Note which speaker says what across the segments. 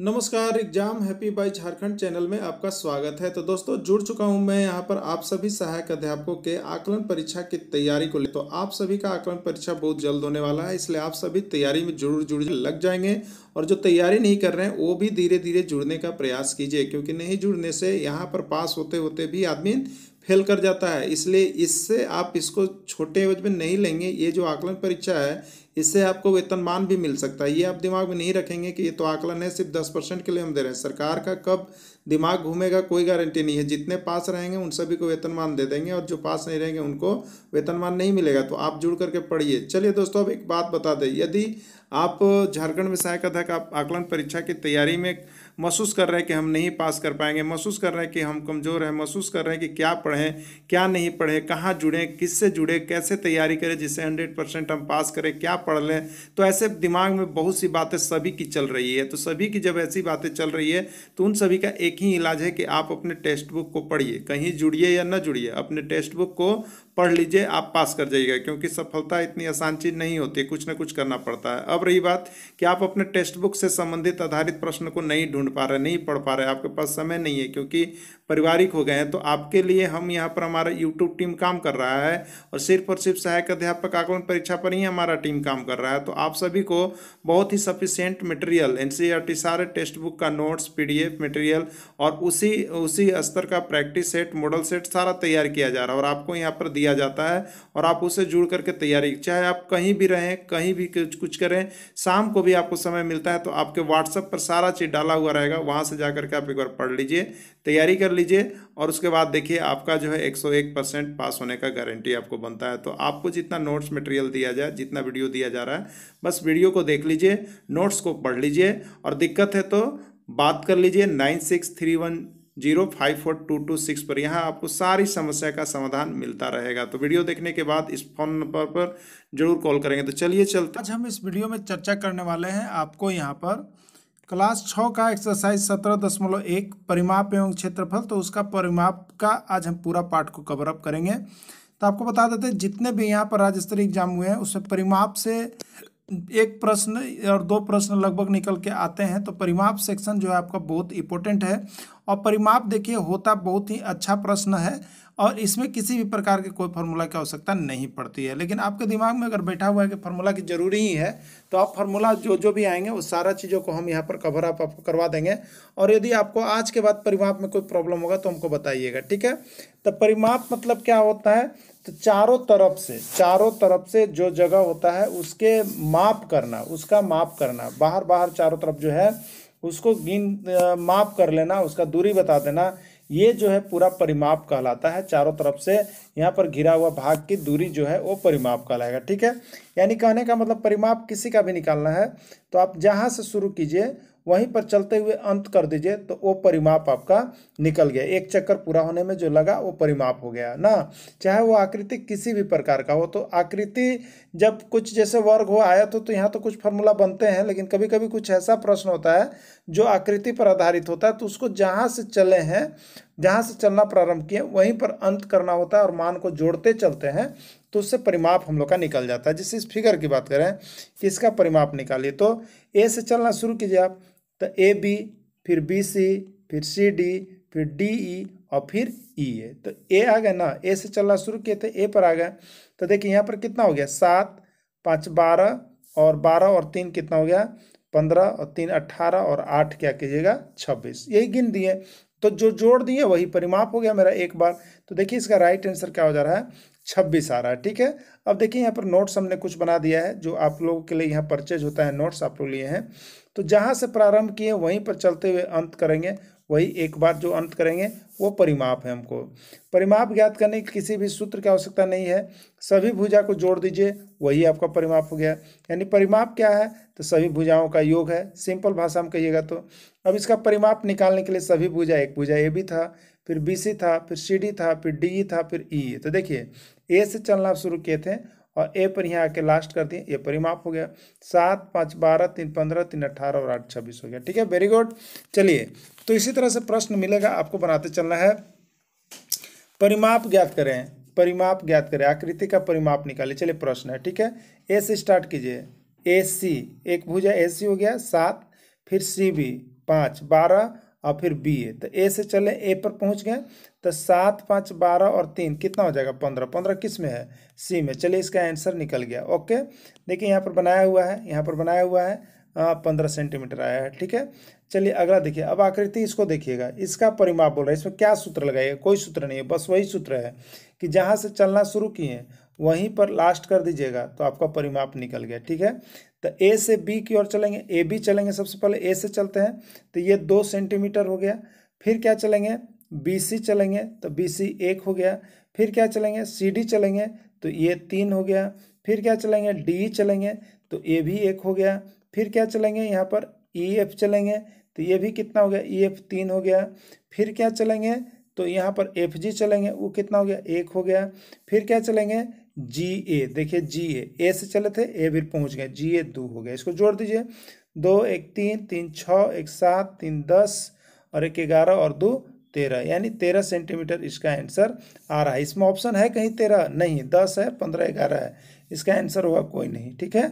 Speaker 1: नमस्कार exam happy by Jharkhand channel में आपका स्वागत है तो दोस्तों जुड़ चुका हूं मैं यहां पर आप सभी सहायक अध्यापकों के आकलन परीक्षा की तैयारी को ले तो आप सभी का आकलन परीक्षा बहुत जल्द होने वाला है इसलिए आप सभी तैयारी में जरूर जुड़ लग जाएंगे और जो तैयारी नहीं कर रहे हैं वो भी धीरे धीरे जुड़ने का प्रयास कीजिए क्योंकि नहीं जुड़ने से यहाँ पर पास होते होते भी आदमी फेल कर जाता है इसलिए इससे आप इसको छोटे एवज में नहीं लेंगे ये जो आकलन परीक्षा है इससे आपको वेतनमान भी मिल सकता है ये आप दिमाग में नहीं रखेंगे कि ये तो आकलन है सिर्फ दस परसेंट के लिए हम दे रहे हैं सरकार का कब दिमाग घूमेगा कोई गारंटी नहीं है जितने पास रहेंगे उन सभी को वेतनमान दे देंगे और जो पास नहीं रहेंगे उनको वेतनमान नहीं मिलेगा तो आप जुड़ करके पढ़िए चलिए दोस्तों अब एक बात बता दें यदि आप झारखंड में सहायक अध्यक्ष आकलन परीक्षा की तैयारी में महसूस कर रहे हैं कि हम नहीं पास कर पाएंगे महसूस कर रहे हैं कि हम कमज़ोर हैं महसूस कर रहे हैं कि क्या पढ़ें क्या नहीं पढ़ें कहाँ जुड़ें किससे जुड़ें कैसे तैयारी करें जिससे हंड्रेड परसेंट हम पास करें क्या पढ़ लें तो ऐसे दिमाग में बहुत सी बातें सभी की चल रही है तो सभी की जब ऐसी बातें चल रही है तो उन सभी का एक ही इलाज है कि आप अपने टेक्स्ट बुक को पढ़िए कहीं जुड़िए या न जुड़िए अपने टेक्स्ट बुक को पढ़ लीजिए आप पास कर जाइएगा क्योंकि सफलता इतनी आसान चीज़ नहीं होती कुछ ना कुछ करना पड़ता है अब रही बात कि आप अपने टेक्स्ट बुक से संबंधित आधारित प्रश्न को नहीं ढूंढ ढूंढ पा रहे नहीं पढ़ पा रहे आपके पास समय नहीं है क्योंकि पारिवारिक हो गए हैं तो आपके लिए हम यहाँ पर हमारा यूट्यूब टीम काम कर रहा है और सिर्फ और सिर्फ सहायक अध्यापक आकलन परीक्षा पर ही हमारा टीम काम कर रहा है तो आप सभी को बहुत ही सफिशियंट मटेरियल एन सारे टेक्स्ट बुक का नोट्स पीडीएफ मटेरियल और उसी उसी स्तर का प्रैक्टिस सेट मॉडल सेट सारा तैयार किया जा रहा है और आपको यहाँ पर दिया जाता है और आप उसे जुड़ करके तैयारी चाहे आप कहीं भी रहें कहीं भी कुछ करें शाम को भी आपको समय मिलता है तो आपके व्हाट्सएप पर सारा चीज़ डाला हुआ हुआ रहेगा वहाँ से जा करके आप एक बार पढ़ लीजिए तैयारी कर लीजिए और उसके बाद देखिए आपका जो है एक सौ एक परसेंट पास होने का गारंटी आपको बनता है तो आपको जितना नोट्स मटेरियल दिया जाए जितना वीडियो दिया जा रहा है बस वीडियो को देख लीजिए नोट्स को पढ़ लीजिए और दिक्कत है तो बात कर लीजिए nine six three one zero five four two two six पर यहाँ आपको सारी समस्या का समाधान मिलता रहेगा तो वीडियो देखने के बाद इस फोन नंबर पर जरूर कॉल करेंगे तो चलिए चलते आज हम इस वीडियो में चर्चा करने वाले हैं आपको यहाँ पर क्लास छः का एक्सरसाइज सत्रह दशमलव एक परिमाप एवं क्षेत्रफल तो उसका परिमाप का आज हम पूरा पार्ट को कवरअप करेंगे तो आपको बता देते हैं जितने भी यहाँ पर राज्य स्तरीय एग्जाम हुए हैं उसमें परिमाप से एक प्रश्न और दो प्रश्न लगभग निकल के आते हैं तो परिमाप सेक्शन जो है आपका बहुत इंपॉर्टेंट है और परिमाप देखिए होता बहुत ही अच्छा प्रश्न है और इसमें किसी भी प्रकार के कोई फार्मूला की आवश्यकता नहीं पड़ती है लेकिन आपके दिमाग में अगर बैठा हुआ है कि फार्मूला की ज़रूरी ही है तो आप फार्मूला जो जो भी आएंगे उस सारा चीज़ों को हम यहाँ पर कवर अप आपको करवा देंगे और यदि आपको आज के बाद परिमाप में कोई प्रॉब्लम होगा तो हमको बताइएगा ठीक है तो परिमाप मतलब क्या होता है तो चारों तरफ से चारों तरफ से जो जगह होता है उसके माप करना उसका माप करना बाहर बाहर चारों तरफ जो है उसको गिन माप कर लेना उसका दूरी बता देना ये जो है पूरा परिमाप कहलाता है चारों तरफ से यहाँ पर घिरा हुआ भाग की दूरी जो है वो परिमाप कहलाएगा ठीक है यानी कहने का मतलब परिमाप किसी का भी निकालना है तो आप जहाँ से शुरू कीजिए वहीं पर चलते हुए अंत कर दीजिए तो वो परिमाप आपका निकल गया एक चक्कर पूरा होने में जो लगा वो परिमाप हो गया ना चाहे वो आकृति किसी भी प्रकार का हो तो आकृति जब कुछ जैसे वर्ग हो आया तो, तो यहाँ तो कुछ फॉर्मूला बनते हैं लेकिन कभी कभी कुछ ऐसा प्रश्न होता है जो आकृति पर आधारित होता है तो उसको जहाँ से चले हैं जहाँ से चलना प्रारंभ किए वहीं पर अंत करना होता है और मान को जोड़ते चलते हैं तो उससे परिमाप हम लोग का निकल जाता है जैसे इस फिगर की बात करें कि इसका परिमाप निकालिए तो ए से चलना शुरू कीजिए आप तो ए बी फिर बी सी फिर सी डी फिर डी ई e और फिर ई e ए तो ए आ गए ना ए से चलना शुरू किए थे तो ए पर आ गए तो देखिए यहाँ पर कितना हो गया सात पाँच बारह और बारह और तीन कितना हो गया पंद्रह और तीन अट्ठारह और आठ क्या कीजिएगा छब्बीस यही गिन दिए तो जो जोड़ दिए वही परिमाप हो गया मेरा एक बार तो देखिए इसका राइट आंसर क्या हो जा रहा है छब्बीस आ रहा है ठीक है अब देखिए यहाँ पर नोट्स हमने कुछ बना दिया है जो आप लोगों के लिए यहाँ परचेज होता है नोट्स आप लोग लिए हैं तो जहाँ से प्रारंभ किए वहीं पर चलते हुए अंत करेंगे वही एक बात जो अंत करेंगे वो परिमाप है हमको परिमाप ज्ञात करने की किसी भी सूत्र की आवश्यकता नहीं है सभी भुजा को जोड़ दीजिए वही आपका परिमाप हो गया यानी परिमाप क्या है तो सभी भुजाओं का योग है सिंपल भाषा में कहिएगा तो अब इसका परिमाप निकालने के लिए सभी भुजा एक भुजा ए भी था फिर बी सी था फिर सी डी था फिर डी ई था फिर ई तो देखिए ए से चलना शुरू किए थे और ए पर यहाँ आके लास्ट कर दिए ए पर ही माफ हो गया सात पाँच बारह तीन पंद्रह तीन अट्ठारह और आठ छब्बीस हो गया ठीक है वेरी गुड चलिए तो इसी तरह से प्रश्न मिलेगा आपको बनाते चलना है परिमाप ज्ञात करें परिमाप ज्ञात करें आकृति का परिमाप निकालिए चलिए प्रश्न है ठीक है ए से स्टार्ट कीजिए ए सी एक भुजा ए सी हो गया सात फिर सी बी पाँच बारह और फिर बी ए तो ए से चले ए पर पहुंच गए तो सात पाँच बारह और तीन कितना हो जाएगा पंद्रह पंद्रह किस में है सी में चलिए इसका आंसर निकल गया ओके देखिए यहाँ पर बनाया हुआ है यहाँ पर बनाया हुआ है पंद्रह सेंटीमीटर आया है ठीक है चलिए अगला देखिए अब आकृति इसको देखिएगा इसका परिमाप बोल रहा है इसमें क्या सूत्र लगाइए कोई सूत्र नहीं है बस वही सूत्र है कि जहाँ से चलना शुरू किए वहीं पर लास्ट कर दीजिएगा तो आपका परिमाप निकल गया ठीक है तो ए से बी की ओर चलेंगे ए बी चलेंगे सबसे पहले ए से चलते हैं तो ये दो सेंटीमीटर हो गया फिर क्या चलेंगे बी सी चलेंगे तो बी सी एक हो गया फिर क्या चलेंगे सी डी चलेंगे तो ये तीन हो गया फिर क्या चलेंगे डी e चलेंगे तो ए भी एक हो गया फिर क्या चलेंगे यहाँ पर ई e, एफ चलेंगे तो ये भी कितना हो गया ई e, एफ तीन हो गया फिर क्या चलेंगे तो यहाँ पर एफ जी चलेंगे वो कितना हो गया एक हो गया फिर क्या चलेंगे जी ए देखिए जी ए ए से चले थे ए फिर पहुंच गए जी ए दो हो गया इसको जोड़ दीजिए दो एक तीन तीन छः एक सात तीन दस और एक ग्यारह और दो तेरह यानी तेरह सेंटीमीटर इसका आंसर आ रहा है इसमें ऑप्शन है कहीं तेरह नहीं दस है पंद्रह ग्यारह है इसका आंसर होगा कोई नहीं ठीक है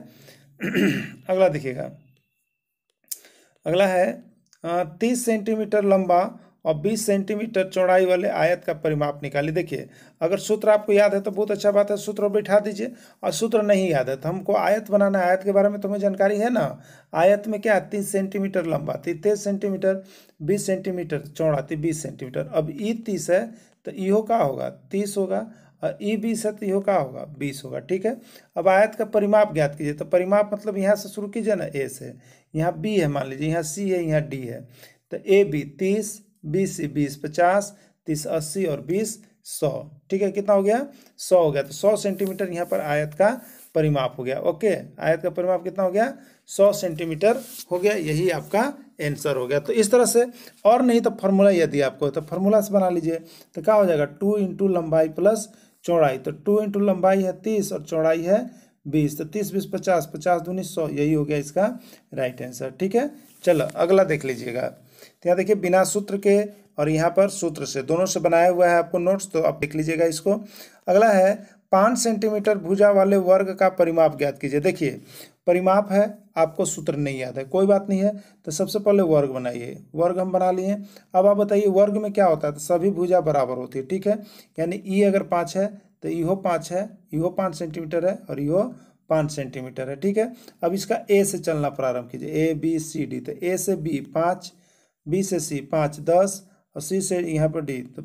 Speaker 1: अगला देखिएगा अगला है तीस सेंटीमीटर लंबा और 20 सेंटीमीटर चौड़ाई वाले आयत का परिमाप निकाली देखिए अगर सूत्र आपको याद है तो बहुत अच्छा बात है सूत्र बैठा दीजिए और सूत्र नहीं याद है तो हमको आयत बनाना है आयत के बारे में तो जानकारी है ना आयत में क्या है तीस सेंटीमीटर लंबा थी तेईस सेंटीमीटर बीस सेंटीमीटर चौड़ा थी तो बीस सेंटीमीटर अब ई तीस है तो ईहो का होगा तीस होगा और ई बीस है तो इो का होगा बीस होगा ठीक है अब आयत का परिमाप ज्ञात कीजिए तो परिमाप मतलब यहाँ से शुरू कीजिए ना ए से यहाँ बी है मान लीजिए यहाँ सी है यहाँ डी है तो ए बी तीस बीस से बीस पचास तीस अस्सी और बीस सौ ठीक है कितना हो गया सौ हो गया तो सौ सेंटीमीटर यहाँ पर आयत का परिमाप हो गया ओके आयत का परिमाप कितना हो गया सौ सेंटीमीटर हो गया यही आपका आंसर हो गया तो इस तरह से और नहीं तो फार्मूला यदि आपको तो फार्मूला से बना लीजिए तो क्या हो जाएगा टू इंटू लंबाई प्लस चौड़ाई तो टू इंटू लंबाई है तीस और चौड़ाई है बीस तो तीस बीस पचास पचास दूनी सौ यही हो गया इसका राइट आंसर ठीक है चलो अगला देख लीजिएगा तो यहाँ देखिए बिना सूत्र के और यहाँ पर सूत्र से दोनों से बनाया हुआ है आपको नोट्स तो आप देख लीजिएगा इसको अगला है पाँच सेंटीमीटर भुजा वाले वर्ग का परिमाप ज्ञात कीजिए देखिए परिमाप है आपको सूत्र नहीं याद है कोई बात नहीं है तो सबसे पहले वर्ग बनाइए वर्ग हम बना लिए अब आप बताइए वर्ग में क्या होता है तो सभी भुजा बराबर होती है ठीक है यानी ई e अगर पाँच है तो यो पाँच है यो पाँच सेंटीमीटर है और यो पाँच सेंटीमीटर है ठीक है अब इसका ए से चलना प्रारंभ कीजिए ए बी सी डी तो ए से बी पाँच बी से सी पाँच दस और सी से यहाँ पर डी तो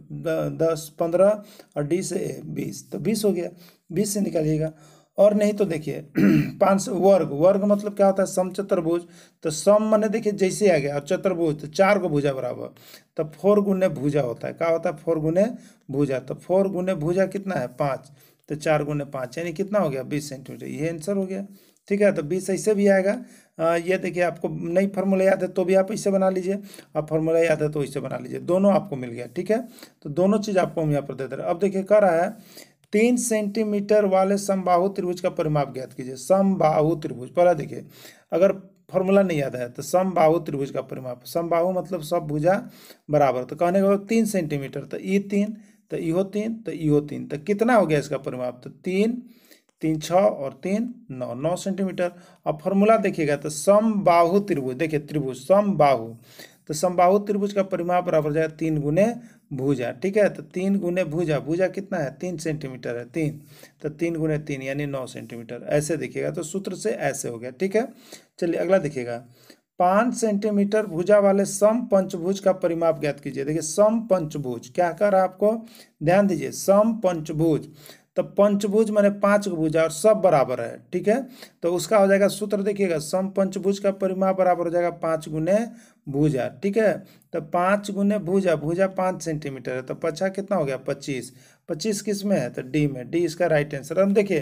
Speaker 1: दस पंद्रह और डी से ए बीस तो बीस हो गया बीस से निकालिएगा और नहीं तो देखिए पांच वर्ग वर्ग मतलब क्या होता है सम चतुर्भुज तो सम मैंने देखिए जैसे आ गया और चतुर्भुज तो चार को भुजा बराबर तो फोर गुने भुजा होता है क्या होता है फोर गुने भुजा तो फोर गुने भुजा कितना है पाँच तो चार गुने पाँच यानी कितना हो गया बीस सेंटीमीटर ये आंसर हो गया ठीक है तो बीस ऐसे भी आएगा ये देखिए आपको नई फार्मूला याद है तो भी आप इसे बना लीजिए और फार्मूला याद है तो इसे बना लीजिए दोनों आपको मिल गया ठीक है तो दोनों चीज़ आपको हम यहाँ पर दे दे रहे अब देखिए कह रहा है तीन सेंटीमीटर वाले समबाहु त्रिभुज का परिमाप ज्ञात कीजिए समबाहु त्रिभुज पहला देखिए अगर फॉर्मूला नहीं याद है तो समबाहु त्रिभुज का परिमाप समबाहु मतलब सब भुजा बराबर तो कहने का मतलब तीन सेंटीमीटर तो ई तीन तो इहो तीन तो इो तीन तो कितना हो गया इसका परिमाप तो तीन तीन छः और तीन नौ नौ सेंटीमीटर और फॉर्मूला देखिएगा तो समबाहु त्रिभुज देखिए त्रिभुज समबाहु तो समबाहु त्रिभुज का परिमाप बराबर जाएगा तीन गुने भूजा ठीक है तो तीन गुने भूजा भूजा कितना है तीन सेंटीमीटर है तीन तो तीन गुने तीन यानी नौ सेंटीमीटर ऐसे देखिएगा तो सूत्र से ऐसे हो गया ठीक है चलिए अगला देखिएगा पाँच सेंटीमीटर भुजा वाले सम पंचभुज का परिमाप ज्ञात कीजिए देखिए सम पंचभुज क्या कर रहा आपको ध्यान दीजिए सम पंचभुज तो पंचभुज मैंने पांच भुजा और सब बराबर है ठीक है तो उसका हो जाएगा सूत्र देखिएगा सम पंचभुज का परिमाप बराबर हो जाएगा पांच गुने भुजा ठीक है तो पांच गुने भुजा भुजा पांच सेंटीमीटर है तो पछा कितना हो गया पच्चीस पच्चीस किस में है तो डी में डी इसका राइट आंसर हम देखिए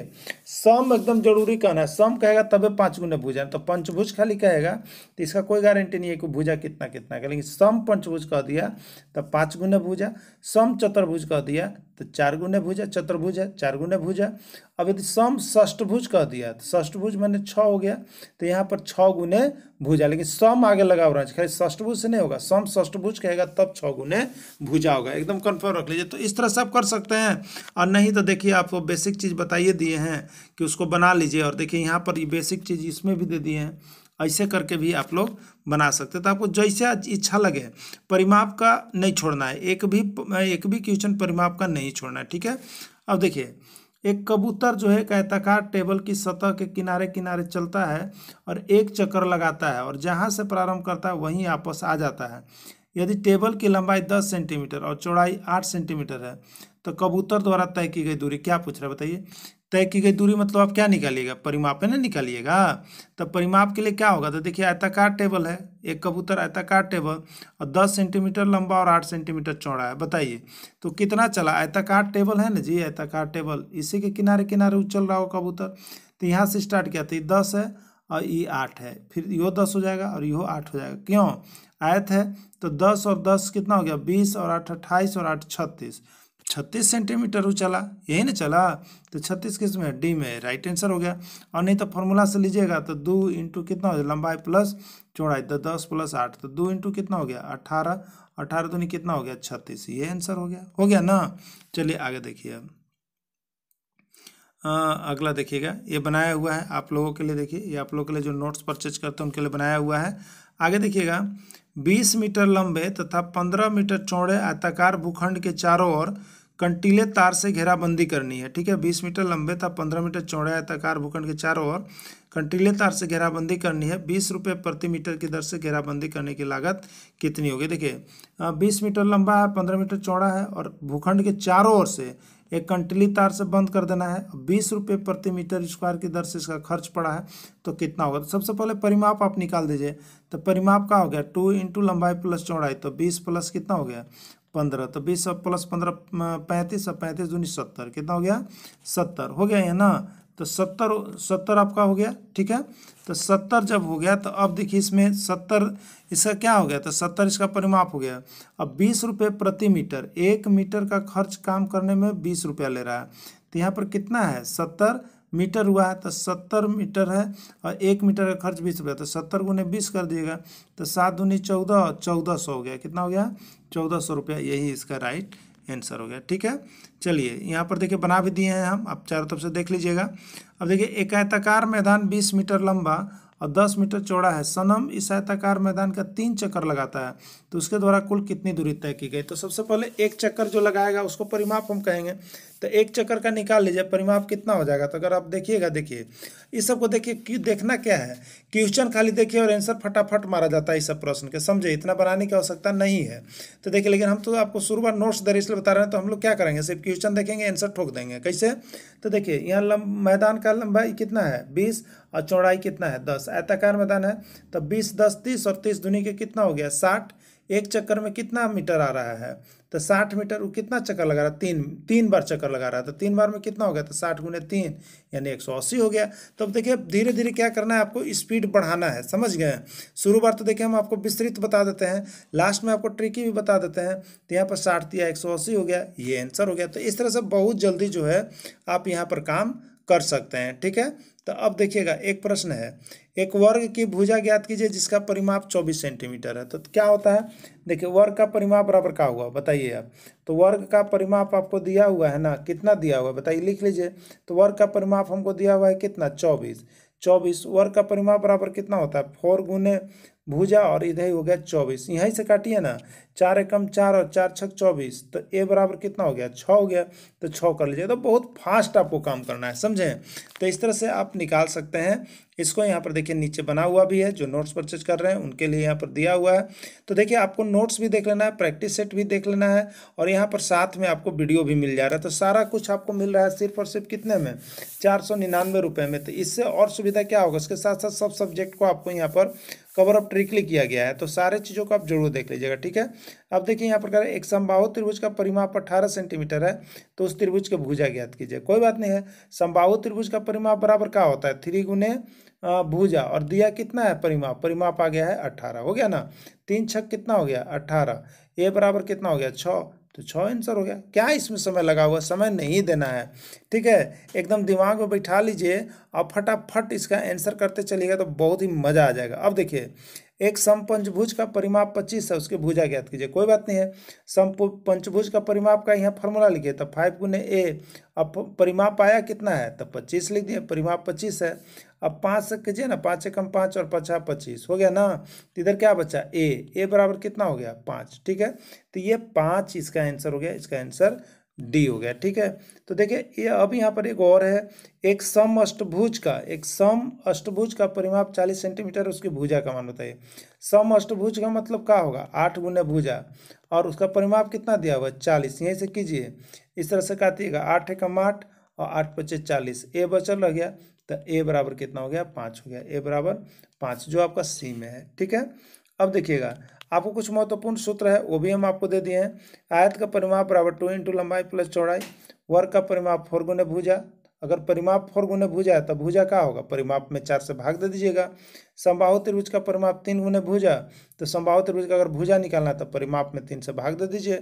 Speaker 1: सम एकदम जरूरी कहना है सम कहेगा तब पाँच गुना भूजा तो पंचभुज खाली कहेगा तो इसका कोई गारंटी नहीं है कि भूजा कितना कितना का लेकिन सम पंचभुज कह दिया तो पाँच गुना भूजा सम चतुर्भुज कह दिया तो चार गुना भूजा चतुर्भुज है चार गुना भूजा अब यदि सम षष्टभुज कह दिया तो षष्टभुज मैंने छ हो गया तो यहाँ पर छ गुने भुजा लेकिन सम आगे लगा हुआ है खाली षष्टभुज से नहीं होगा सम षष्टभुज कहेगा तब छ गुने भुजा होगा एकदम कन्फर्म रख लीजिए तो इस तरह से आप कर सकते हैं और नहीं तो देखिए आपको बेसिक चीज़ बताइए दिए हैं कि उसको बना लीजिए और देखिए यहाँ पर ये बेसिक चीज़ इसमें भी दे दिए हैं ऐसे करके भी आप लोग बना सकते तो आपको जैसे इच्छा लगे परिमाप का नहीं छोड़ना है एक भी एक भी क्वेश्चन परिमाप का नहीं छोड़ना है ठीक है अब देखिए एक कबूतर जो है एक आयताकार टेबल की सतह के किनारे किनारे चलता है और एक चक्कर लगाता है और जहाँ से प्रारंभ करता है वहीं आपस आ जाता है यदि टेबल की लंबाई दस सेंटीमीटर और चौड़ाई आठ सेंटीमीटर है तो कबूतर द्वारा तय की गई दूरी क्या पूछ रहे बताइए तय की गई दूरी मतलब आप क्या निकालिएगा परिमाप है ना निकालिएगा तब परिमाप के लिए क्या होगा तो देखिए आयताकार टेबल है एक कबूतर आयताकार टेबल और दस सेंटीमीटर लंबा और आठ सेंटीमीटर चौड़ा है बताइए तो कितना चला आयताकार टेबल है ना जी आयताकार टेबल इसी के किनारे किनारे उछल रहा हो कबूतर तो यहाँ से स्टार्ट किया तो ये दस है और ये आठ है फिर यो दस हो जाएगा और यो आठ हो जाएगा क्यों आयत है तो दस और दस कितना हो गया बीस और आठ अट्ठाईस और आठ छत्तीस 36 सेंटीमीटर उछला यही ना चला तो 36 किस में डी में राइट आंसर हो गया और नहीं तो फॉर्मूला से लीजिएगा तो दो इंटू कितना हो गया लंबाई प्लस चौड़ाई तो दस प्लस आठ तो दो इंटू कितना हो गया अठारह अठारह दूनी कितना हो गया छत्तीस ये आंसर हो गया हो गया ना चलिए आगे देखिए अगला देखिएगा ये बनाया हुआ है आप लोगों के लिए देखिए ये आप लोगों के लिए जो नोट्स परचेज करते हैं उनके लिए बनाया हुआ है आगे देखिएगा बीस मीटर लंबे तथा पंद्रह मीटर चौड़े आयताकार भूखंड के चारों ओर कंटीले तार से घेराबंदी करनी है ठीक है बीस मीटर लंबे था पंद्रह मीटर है आयताकार भूखंड के चारों ओर कंटीले तार से घेराबंदी करनी है बीस रुपये प्रति मीटर की दर से घेराबंदी करने की लागत कितनी होगी देखिए बीस मीटर लंबा है पंद्रह मीटर चौड़ा है और भूखंड के चारों ओर से एक कंटीली तार से बंद कर देना है बीस रुपये प्रति मीटर स्क्वायर की दर से इसका खर्च पड़ा है तो कितना होगा तो सबसे पहले परिमाप आप निकाल दीजिए तो परिमाप का हो गया टू इंटू लंबाई प्लस चौड़ाई तो बीस प्लस कितना हो गया पंद्रह तो बीस प्लस पंद्रह पैंतीस और पैंतीस दूनी सत्तर कितना हो गया सत्तर हो गया है ना तो सत्तर सत्तर आपका हो गया ठीक है तो सत्तर जब हो गया तो अब देखिए इसमें सत्तर इसका क्या हो गया तो सत्तर इसका परिमाप हो गया अब बीस रुपये प्रति मीटर एक मीटर का खर्च काम करने में बीस रुपया ले रहा है तो यहाँ पर कितना है सत्तर मीटर हुआ है तो सत्तर मीटर है और एक मीटर का खर्च बीस रुपया तो सत्तर गुने बीस कर दिएगा तो सात दूनी चौदह और चौदह सौ हो गया कितना हो गया चौदह सौ रुपया यही इसका राइट आंसर हो गया ठीक है चलिए यहाँ पर देखिए बना भी दिए हैं हम आप चारों तरफ से देख लीजिएगा अब देखिए एक आयताकार मैदान बीस मीटर लंबा और दस मीटर चौड़ा है सनम इस आयताकार मैदान का तीन चक्कर लगाता है तो उसके द्वारा कुल कितनी दूरी तय की गई तो सबसे पहले एक चक्कर जो लगाएगा उसको परिमाप हम कहेंगे तो एक चक्कर का निकाल लीजिए परिमाप कितना हो जाएगा तो अगर आप देखिएगा देखिए इस सबको देखिए क्यों देखना क्या है क्वेश्चन खाली देखिए और आंसर फटाफट मारा जाता है इस सब प्रश्न के समझे इतना बनाने की आवश्यकता नहीं है तो देखिए लेकिन हम तो आपको शुरू बार नोट्स दे इसलिए बता रहे हैं तो हम लोग क्या करेंगे सिर्फ क्वेश्चन देखेंगे आंसर ठोक देंगे कैसे तो देखिए यहाँ मैदान का लंबाई कितना है बीस और चौड़ाई कितना है दस आयताकार मैदान है तो बीस दस तीस और तीस दुनिया के कितना हो गया साठ एक चक्कर में कितना मीटर आ रहा है तो साठ मीटर वो कितना चक्कर लगा रहा है तीन तीन बार चक्कर लगा रहा है तो तीन बार में कितना हो गया तो साठ गुने तीन यानी एक सौ अस्सी हो गया तो अब देखिए धीरे धीरे क्या करना है आपको स्पीड बढ़ाना है समझ गए शुरू बार तो देखिए हम आपको विस्तृत बता देते हैं लास्ट में आपको ट्रिकी भी बता देते हैं तो यहाँ पर साठ दिया एक सौ अस्सी हो गया ये आंसर हो गया तो इस तरह से बहुत जल्दी जो है आप यहाँ पर काम कर सकते हैं ठीक है तो अब देखिएगा एक प्रश्न है एक वर्ग की भुजा ज्ञात कीजिए जिसका परिमाप चौबीस सेंटीमीटर है तो क्या होता है देखिए वर्ग का परिमाप बराबर का हुआ बताइए आप तो वर्ग का परिमाप आपको दिया हुआ है ना कितना दिया हुआ है बताइए लिख लीजिए तो वर्ग का परिमाप हमको दिया हुआ है कितना चौबीस चौबीस वर्ग का परिमाप बराबर कितना होता है फोर गुने भुजा और इधर ही हो गया चौबीस यहीं से काटिए ना चार एकम चार और चार छक चौबीस तो ए बराबर कितना हो गया छः हो गया तो छः कर लीजिए तो बहुत फास्ट आपको काम करना है समझें तो इस तरह से आप निकाल सकते हैं इसको यहाँ पर देखिए नीचे बना हुआ भी है जो नोट्स परचेज कर रहे हैं उनके लिए यहाँ पर दिया हुआ है तो देखिए आपको नोट्स भी देख लेना है प्रैक्टिस सेट भी देख लेना है और यहाँ पर साथ में आपको वीडियो भी मिल जा रहा है तो सारा कुछ आपको मिल रहा है सिर्फ और सिर्फ कितने में चार सौ निन्यानवे रुपये में तो इससे और सुविधा क्या होगा इसके साथ साथ सब सब्जेक्ट को आपको यहाँ पर कवर अप ट्रिकली किया गया है तो सारे चीज़ों को आप जरूर देख लीजिएगा ठीक है अब देखिए यहाँ पर एक संभावित त्रिभुज का परिमाप अट्ठारह सेंटीमीटर है तो उस त्रिभुज का भुजा ज्ञात कीजिए कोई बात नहीं है संभावित त्रिभुज का परिमाप बराबर क्या होता है थ्री गुने भुजा और दिया कितना है परिमाप परिमाप आ गया है अट्ठारह हो गया ना तीन छक कितना हो गया अट्ठारह ए बराबर कितना हो गया छः तो छ आंसर हो गया क्या इसमें समय लगा हुआ समय नहीं देना है ठीक है एकदम दिमाग में बैठा लीजिए और फटाफट इसका आंसर करते चलिएगा तो बहुत ही मज़ा आ जाएगा अब देखिए एक समपंचभुज का परिमाप पच्चीस है उसके भुजा ज्ञात कीजिए कोई बात नहीं है समपंचभुज पंचभुज का परिमाप का यहाँ फॉर्मूला लिखिए तो फाइव गुने ए अब परिमाप आया कितना है तो पच्चीस लिख दिए परिमाप पच्चीस है अब पाँच से कीजिए ना पाँच कम पाँच और पचा पच्चीस हो गया ना तो इधर क्या बचा ए ए बराबर कितना हो गया पाँच ठीक है तो ये पाँच इसका आंसर हो गया इसका आंसर डी हो गया ठीक है तो देखिए ये अब यहाँ पर एक और है एक सम अष्टभुज का एक सम अष्टभुज का परिमाप 40 सेंटीमीटर उसकी भुजा का मान बताइए सम अष्टभुज का मतलब क्या होगा आठ गुना भुजा और उसका परिमाप कितना दिया हुआ है चालीस यहीं से कीजिए इस तरह से काटिएगा आठ एक आठ और आठ पच्चे चालीस ए बचल रह गया तो ए बराबर कितना हो गया पाँच हो गया ए बराबर पाँच जो आपका सी में है ठीक है अब देखिएगा आपको कुछ महत्वपूर्ण सूत्र है वो भी हम आपको दे दिए हैं आयत का परिमाप बराबर टू इंटू लंबाई प्लस चौड़ाई वर्ग का परिमाप फोर गुने भूजा अगर परिमाप फोर गुने भूजा है तो भूजा क्या होगा परिमाप में चार से भाग दे दीजिएगा संभाव त्रिभुज का परिमाप तीन गुने भूजा तो संभाव त्रिभुज का अगर भूजा निकालना है तो परिमाप में तीन से भाग दे दीजिए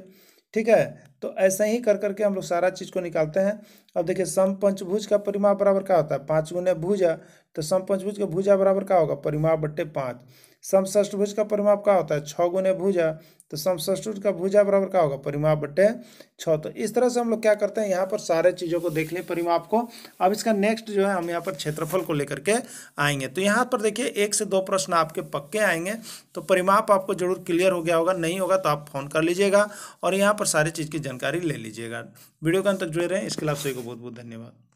Speaker 1: ठीक है तो ऐसा ही कर करके हम लोग सारा चीज़ को निकालते हैं अब देखिए सम पंचभुज का परिमाप बराबर क्या होता है पाँच गुने भूजा तो सम पंचभुज का भूजा बराबर क्या होगा परिमाप बट्टे पाँच समष्टभुज का परिमाप क्या होता है छ गुने भुजा तो समष्टभुज का भुजा बराबर क्या होगा परिमाप बटे छ तो इस तरह से हम लोग क्या करते हैं यहाँ पर सारे चीज़ों को देख लें परिमाप को अब इसका नेक्स्ट जो है हम यहाँ पर क्षेत्रफल को लेकर के आएंगे तो यहाँ पर देखिए एक से दो प्रश्न आपके पक्के आएंगे तो परिमाप आपको जरूर क्लियर हो गया होगा नहीं होगा तो आप फ़ोन कर लीजिएगा और यहाँ पर सारी चीज़ की जानकारी ले लीजिएगा वीडियो के अंत तक जुड़े रहें इसके लिए आप सभी को बहुत बहुत धन्यवाद